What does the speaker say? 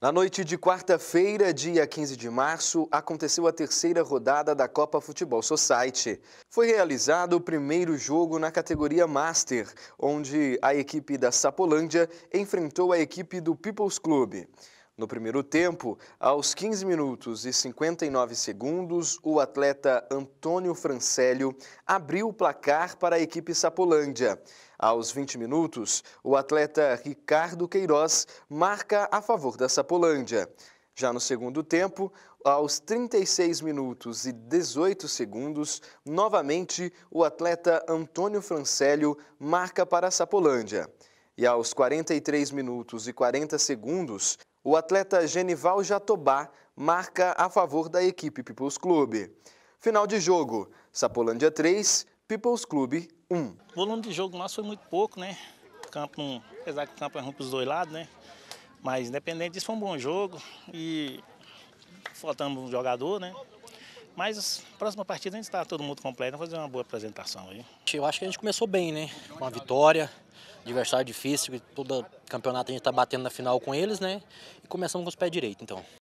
Na noite de quarta-feira, dia 15 de março, aconteceu a terceira rodada da Copa Futebol Society. Foi realizado o primeiro jogo na categoria Master, onde a equipe da Sapolândia enfrentou a equipe do People's Club. No primeiro tempo, aos 15 minutos e 59 segundos, o atleta Antônio Francélio abriu o placar para a equipe Sapolândia. Aos 20 minutos, o atleta Ricardo Queiroz marca a favor da Sapolândia. Já no segundo tempo, aos 36 minutos e 18 segundos, novamente o atleta Antônio Francélio marca para a Sapolândia e aos 43 minutos e 40 segundos, o atleta Genival Jatobá marca a favor da equipe People's Club. Final de jogo, Sapolândia 3, People's Club 1. O volume de jogo nosso foi muito pouco, né? campo, apesar que o campo é ruim para os dois lados, né? Mas independente disso, foi um bom jogo e faltamos um jogador, né? Mas próxima partida a gente está todo mundo completo, vamos fazer uma boa apresentação aí. Eu acho que a gente começou bem, né? Com a vitória adversário difícil, todo campeonato a gente está batendo na final com eles, né? E começamos com os pés direitos, então.